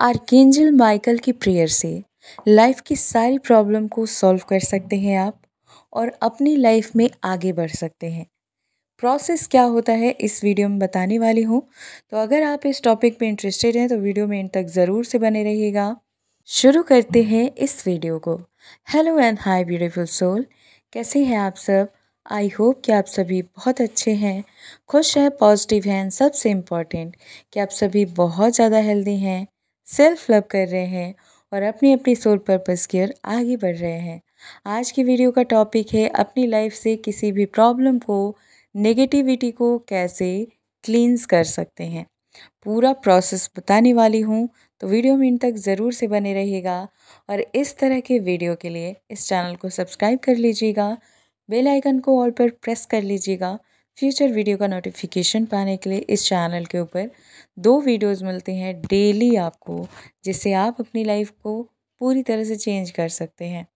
archangel Michael की prayer से life की सारी प्रॉब्लम को सॉल्व कर सकते हैं आप और अपनी लाइफ में आगे बढ़ सकते हैं प्रोसेस क्या होता है इस वीडियो में बताने वाली हूँ तो अगर आप इस टॉपिक में इंटरेस्टेड हैं तो वीडियो में इन तक ज़रूर से बने रहिएगा शुरू करते हैं इस वीडियो को hello and hi beautiful soul कैसे हैं आप सब आई होप कि आप सभी बहुत अच्छे हैं खुश हैं पॉजिटिव हैं सबसे इम्पॉर्टेंट कि आप सभी बहुत ज़्यादा हेल्दी हैं सेल्फ लव कर रहे हैं और अपनी अपनी सोल पर्पज़ की ओर आगे बढ़ रहे हैं आज की वीडियो का टॉपिक है अपनी लाइफ से किसी भी प्रॉब्लम को नेगेटिविटी को कैसे क्लींस कर सकते हैं पूरा प्रोसेस बताने वाली हूँ तो वीडियो में इन तक ज़रूर से बने रहिएगा और इस तरह के वीडियो के लिए इस चैनल को सब्सक्राइब कर लीजिएगा बेल आइकन को ऑल पर प्रेस कर लीजिएगा फ्यूचर वीडियो का नोटिफिकेशन पाने के लिए इस चैनल के ऊपर दो वीडियोस मिलते हैं डेली आपको जिससे आप अपनी लाइफ को पूरी तरह से चेंज कर सकते हैं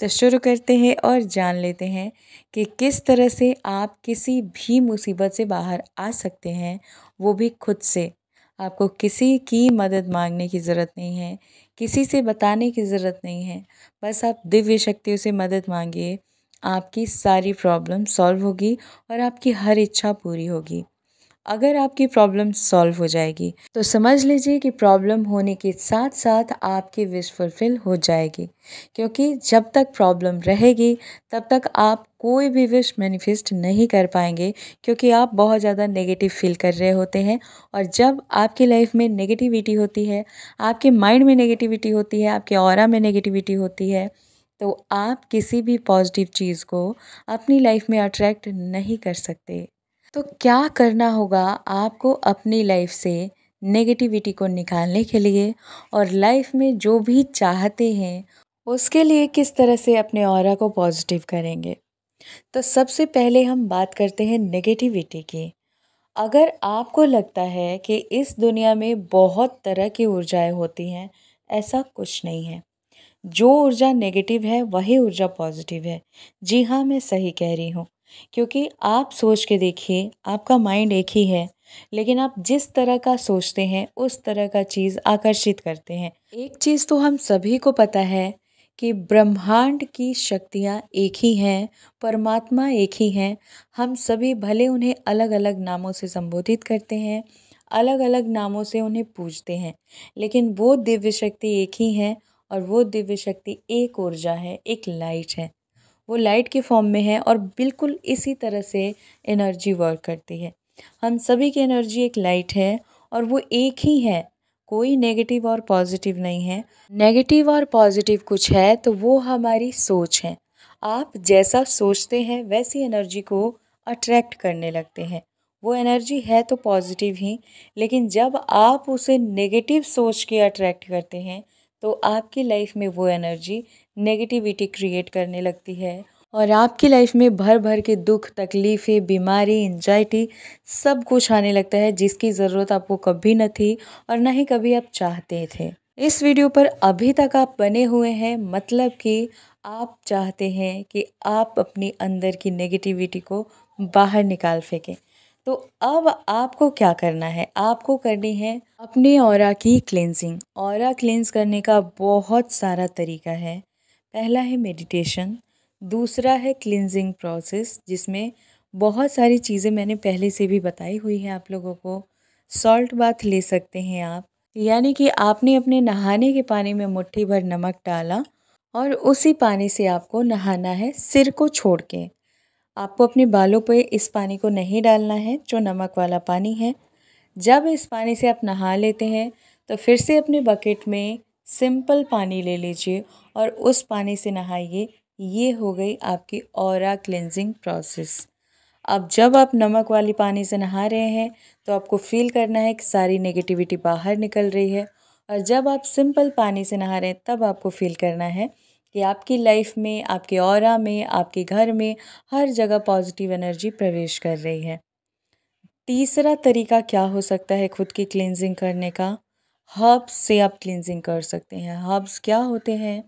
तो शुरू करते हैं और जान लेते हैं कि किस तरह से आप किसी भी मुसीबत से बाहर आ सकते हैं वो भी खुद से आपको किसी की मदद मांगने की ज़रूरत नहीं है किसी से बताने की ज़रूरत नहीं है बस आप दिव्य शक्तियों से मदद मांगिए आपकी सारी प्रॉब्लम सॉल्व होगी और आपकी हर इच्छा पूरी होगी अगर आपकी प्रॉब्लम सॉल्व हो जाएगी तो समझ लीजिए कि प्रॉब्लम होने के साथ साथ आपकी विश फुलफ़िल हो जाएगी क्योंकि जब तक प्रॉब्लम रहेगी तब तक आप कोई भी विश मैनिफेस्ट नहीं कर पाएंगे क्योंकि आप बहुत ज़्यादा नेगेटिव फील कर रहे होते हैं और जब आपकी लाइफ में नेगेटिविटी होती है आपके माइंड में नेगेटिविटी होती है आपके और में नेगेटिविटी होती है तो आप किसी भी पॉजिटिव चीज़ को अपनी लाइफ में अट्रैक्ट नहीं कर सकते तो क्या करना होगा आपको अपनी लाइफ से नेगेटिविटी को निकालने के लिए और लाइफ में जो भी चाहते हैं उसके लिए किस तरह से अपने और को पॉजिटिव करेंगे तो सबसे पहले हम बात करते हैं नेगेटिविटी की अगर आपको लगता है कि इस दुनिया में बहुत तरह की ऊर्जाएं होती हैं ऐसा कुछ नहीं है जो ऊर्जा नेगेटिव है वही ऊर्जा पॉजिटिव है जी हाँ मैं सही कह रही हूँ क्योंकि आप सोच के देखिए आपका माइंड एक ही है लेकिन आप जिस तरह का सोचते हैं उस तरह का चीज़ आकर्षित करते हैं एक चीज़ तो हम सभी को पता है कि ब्रह्मांड की शक्तियाँ एक ही हैं परमात्मा एक ही हैं हम सभी भले उन्हें अलग अलग नामों से संबोधित करते हैं अलग अलग नामों से उन्हें पूजते हैं लेकिन वो दिव्य शक्ति एक ही हैं और वो दिव्य शक्ति एक ऊर्जा है एक लाइट है वो लाइट के फॉर्म में है और बिल्कुल इसी तरह से एनर्जी वर्क करती है हम सभी की एनर्जी एक लाइट है और वो एक ही है कोई नेगेटिव और पॉजिटिव नहीं है नेगेटिव और पॉजिटिव कुछ है तो वो हमारी सोच है आप जैसा सोचते हैं वैसी एनर्जी को अट्रैक्ट करने लगते हैं वो एनर्जी है तो पॉजिटिव ही लेकिन जब आप उसे नेगेटिव सोच के अट्रैक्ट करते हैं तो आपकी लाइफ में वो एनर्जी नेगेटिविटी क्रिएट करने लगती है और आपकी लाइफ में भर भर के दुख तकलीफ़ें बीमारी एंजाइटी सब कुछ आने लगता है जिसकी ज़रूरत आपको कभी न थी और ना ही कभी आप चाहते थे इस वीडियो पर अभी तक आप बने हुए हैं मतलब कि आप चाहते हैं कि आप अपनी अंदर की नेगेटिविटी को बाहर निकाल फेंकें तो अब आपको क्या करना है आपको करनी है अपने और की क्लेंजिंग और क्लेंज करने का बहुत सारा तरीका है पहला है मेडिटेशन दूसरा है क्लिनजिंग प्रोसेस जिसमें बहुत सारी चीज़ें मैंने पहले से भी बताई हुई हैं आप लोगों को सॉल्ट बाथ ले सकते हैं आप यानी कि आपने अपने नहाने के पानी में मुट्ठी भर नमक डाला और उसी पानी से आपको नहाना है सिर को छोड़ के आपको अपने बालों पे इस पानी को नहीं डालना है जो नमक वाला पानी है जब इस पानी से आप नहा लेते हैं तो फिर से अपने बकेट में सिंपल पानी ले लीजिए और उस पानी से नहाइए ये हो गई आपकी और क्लेंजिंग प्रोसेस अब जब आप नमक वाली पानी से नहा रहे हैं तो आपको फील करना है कि सारी नेगेटिविटी बाहर निकल रही है और जब आप सिंपल पानी से नहा रहे हैं तब आपको फील करना है कि आपकी लाइफ में आपके और में आपके घर में हर जगह पॉजिटिव एनर्जी प्रवेश कर रही है तीसरा तरीका क्या हो सकता है खुद की क्लिनजिंग करने का हर्ब्स से आप क्लिनजिंग कर सकते हैं हर्ब्स क्या होते हैं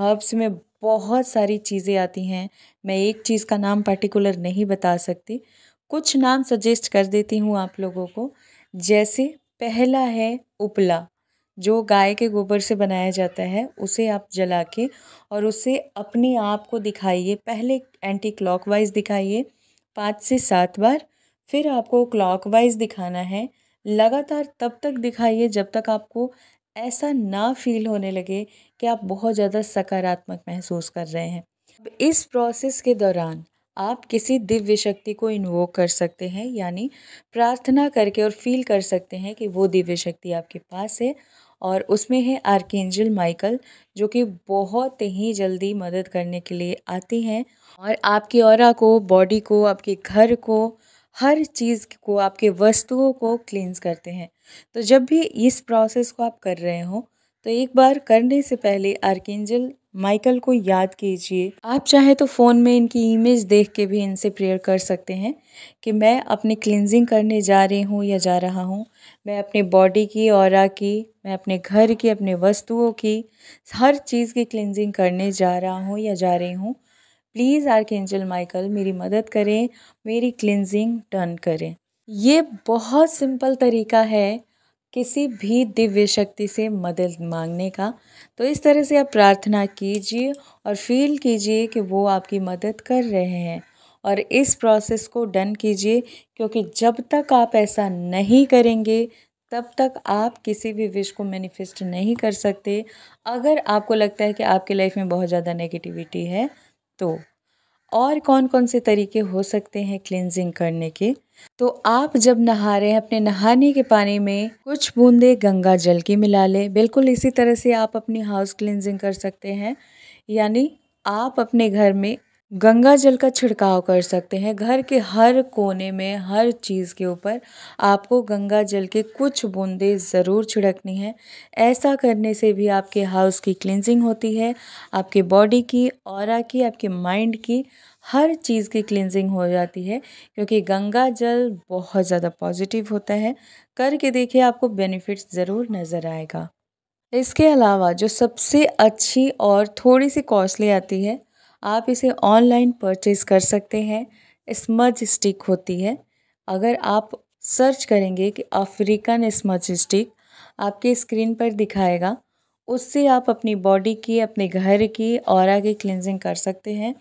हर्ब्स में बहुत सारी चीज़ें आती हैं मैं एक चीज़ का नाम पर्टिकुलर नहीं बता सकती कुछ नाम सजेस्ट कर देती हूँ आप लोगों को जैसे पहला है उपला जो गाय के गोबर से बनाया जाता है उसे आप जला के और उसे अपने आप को दिखाइए पहले एंटी क्लॉकवाइज दिखाइए पाँच से सात बार फिर आपको क्लॉकवाइज दिखाना है लगातार तब तक दिखाइए जब तक आपको ऐसा ना फील होने लगे कि आप बहुत ज़्यादा सकारात्मक महसूस कर रहे हैं इस प्रोसेस के दौरान आप किसी दिव्य शक्ति को इन्वोक कर सकते हैं यानी प्रार्थना करके और फील कर सकते हैं कि वो दिव्य शक्ति आपके पास है और उसमें है आर्केंजल माइकल जो कि बहुत ही जल्दी मदद करने के लिए आते हैं और आपकी और को बॉडी को आपके घर को हर चीज़ को आपके वस्तुओं को क्लींस करते हैं तो जब भी इस प्रोसेस को आप कर रहे हो तो एक बार करने से पहले आर्केंजल माइकल को याद कीजिए आप चाहे तो फ़ोन में इनकी इमेज देख के भी इनसे प्रेयर कर सकते हैं कि मैं अपने क्लिनजिंग करने जा रही हूँ या जा रहा हूँ मैं अपने बॉडी की और की मैं अपने घर की अपने वस्तुओं की हर चीज़ की क्लिनजिंग करने जा रहा हूँ या जा रही हूँ प्लीज़ आर एंजल माइकल मेरी मदद करें मेरी क्लिनजिंग डन करें ये बहुत सिंपल तरीका है किसी भी दिव्य शक्ति से मदद मांगने का तो इस तरह से आप प्रार्थना कीजिए और फील कीजिए कि वो आपकी मदद कर रहे हैं और इस प्रोसेस को डन कीजिए क्योंकि जब तक आप ऐसा नहीं करेंगे तब तक आप किसी भी विश को मैनिफेस्ट नहीं कर सकते अगर आपको लगता है कि आपके लाइफ में बहुत ज़्यादा नेगेटिविटी है तो और कौन कौन से तरीके हो सकते हैं क्लिनजिंग करने के तो आप जब नहा रहे हैं अपने नहाने के पानी में कुछ बूंदे गंगा जल की मिला लें बिल्कुल इसी तरह से आप अपनी हाउस क्लिनजिंग कर सकते हैं यानी आप अपने घर में गंगा जल का छिड़काव कर सकते हैं घर के हर कोने में हर चीज़ के ऊपर आपको गंगा जल के कुछ बूंदे ज़रूर छिड़कनी है ऐसा करने से भी आपके हाउस की क्लिनजिंग होती है आपके बॉडी की और की आपके माइंड की हर चीज़ की क्लिनजिंग हो जाती है क्योंकि गंगा जल बहुत ज़्यादा पॉजिटिव होता है करके देखिए आपको बेनिफिट्स ज़रूर नज़र आएगा इसके अलावा जो सबसे अच्छी और थोड़ी सी कॉस्टली आती है आप इसे ऑनलाइन परचेज़ कर सकते हैं स्मज स्टिक होती है अगर आप सर्च करेंगे कि अफ्रीकन स्मज स्टिक आपके स्क्रीन पर दिखाएगा उससे आप अपनी बॉडी की अपने घर की और की क्लिनजिंग कर सकते हैं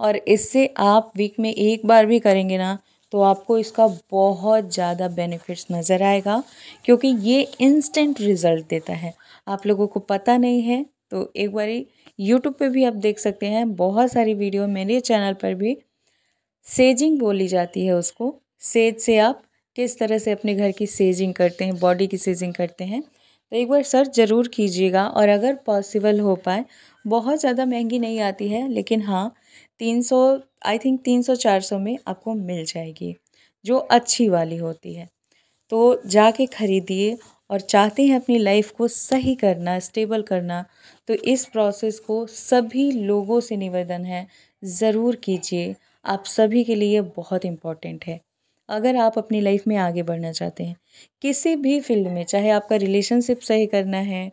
और इससे आप वीक में एक बार भी करेंगे ना तो आपको इसका बहुत ज़्यादा बेनिफिट्स नज़र आएगा क्योंकि ये इंस्टेंट रिज़ल्ट देता है आप लोगों को पता नहीं है तो एक बारी यूट्यूब पे भी आप देख सकते हैं बहुत सारी वीडियो मेरे चैनल पर भी सेजिंग बोली जाती है उसको सेज से आप किस तरह से अपने घर की सेजिंग करते हैं बॉडी की सेजिंग करते हैं तो एक बार सर्च ज़रूर कीजिएगा और अगर पॉसिबल हो पाए बहुत ज़्यादा महंगी नहीं आती है लेकिन हाँ तीन सौ आई थिंक तीन सौ चार सौ में आपको मिल जाएगी जो अच्छी वाली होती है तो जाके खरीदिए और चाहते हैं अपनी लाइफ को सही करना स्टेबल करना तो इस प्रोसेस को सभी लोगों से निवेदन है ज़रूर कीजिए आप सभी के लिए बहुत इम्पॉर्टेंट है अगर आप अपनी लाइफ में आगे बढ़ना चाहते हैं किसी भी फील्ड में चाहे आपका रिलेशनशिप सही करना है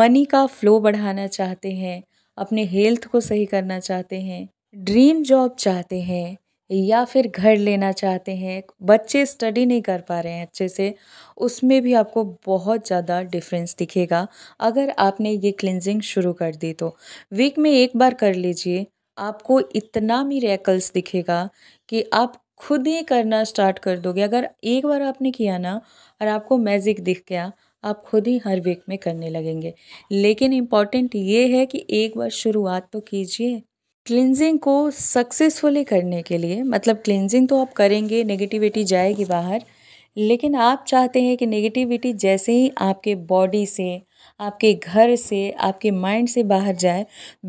मनी का फ्लो बढ़ाना चाहते हैं अपने हेल्थ को सही करना चाहते हैं ड्रीम जॉब चाहते हैं या फिर घर लेना चाहते हैं बच्चे स्टडी नहीं कर पा रहे हैं अच्छे से उसमें भी आपको बहुत ज़्यादा डिफरेंस दिखेगा अगर आपने ये क्लिनजिंग शुरू कर दी तो वीक में एक बार कर लीजिए आपको इतना मिरेकल्स दिखेगा कि आप खुद ही करना स्टार्ट कर दोगे अगर एक बार आपने किया ना और आपको मैजिक दिख गया आप खुद ही हर वीक में करने लगेंगे लेकिन इम्पॉर्टेंट ये है कि एक बार शुरुआत तो कीजिए क्लिनजिंग को सक्सेसफुली करने के लिए मतलब क्लिनजिंग तो आप करेंगे नेगेटिविटी जाएगी बाहर लेकिन आप चाहते हैं कि नेगेटिविटी जैसे ही आपके बॉडी से आपके घर से आपके माइंड से बाहर जाए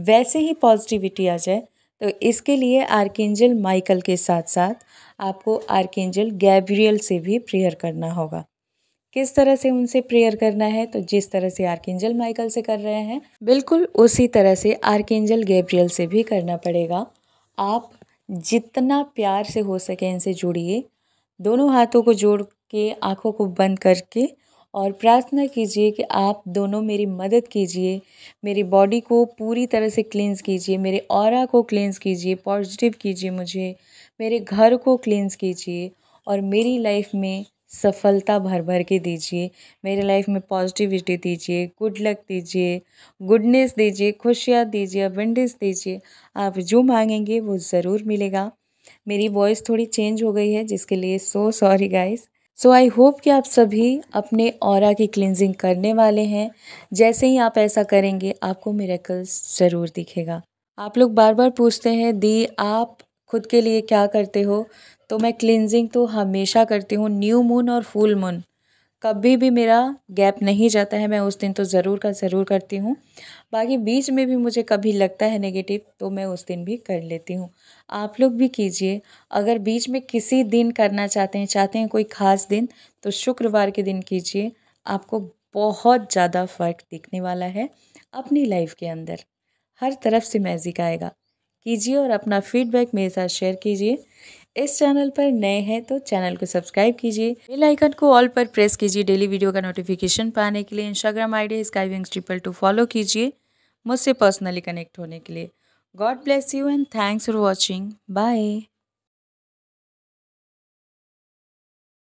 वैसे ही पॉजिटिविटी आ जाए तो इसके लिए आर्किंजल माइकल के साथ साथ आपको आर्किंजल गैब्रियल से भी प्रेयर करना होगा किस तरह से उनसे प्रेयर करना है तो जिस तरह से आर्किंजल माइकल से कर रहे हैं बिल्कुल उसी तरह से आर्किंजल गैब्रियल से भी करना पड़ेगा आप जितना प्यार से हो सके इनसे जुड़िए दोनों हाथों को जोड़ के आँखों को बंद करके और प्रार्थना कीजिए कि आप दोनों मेरी मदद कीजिए मेरी बॉडी को पूरी तरह से क्लींस कीजिए मेरे और को क्लींस कीजिए पॉजिटिव कीजिए मुझे मेरे घर को क्लींस कीजिए और मेरी लाइफ में सफलता भर भर के दीजिए मेरे लाइफ में पॉजिटिविटी दीजिए गुड लक दीजिए गुडनेस दीजिए खुशियाँ दीजिए अबेंडेंस दीजिए आप जो मांगेंगे वो ज़रूर मिलेगा मेरी वॉइस थोड़ी चेंज हो गई है जिसके लिए so sorry guys so I hope कि आप सभी अपने और की क्लिनजिंग करने वाले हैं जैसे ही आप ऐसा करेंगे आपको मेरेकल्स ज़रूर दिखेगा आप लोग बार बार पूछते हैं दी आप खुद के लिए क्या करते हो तो मैं क्लिनजिंग तो हमेशा करती हूँ न्यू मून और फुल मून कभी भी मेरा गैप नहीं जाता है मैं उस दिन तो ज़रूर का ज़रूर करती हूँ बाकी बीच में भी मुझे कभी लगता है नेगेटिव तो मैं उस दिन भी कर लेती हूँ आप लोग भी कीजिए अगर बीच में किसी दिन करना चाहते हैं चाहते हैं कोई ख़ास दिन तो शुक्रवार के दिन कीजिए आपको बहुत ज़्यादा फ़र्क दिखने वाला है अपनी लाइफ के अंदर हर तरफ से मैजिक आएगा कीजिए और अपना फीडबैक मेरे साथ शेयर कीजिए इस चैनल पर नए हैं तो चैनल को सब्सक्राइब कीजिए बेल आइकन को ऑल पर प्रेस कीजिए डेली वीडियो का नोटिफिकेशन पाने के लिए Instagram I D sky wings triple two follow कीजिए मुझसे पर्सनली कनेक्ट होने के लिए God bless you and thanks for watching bye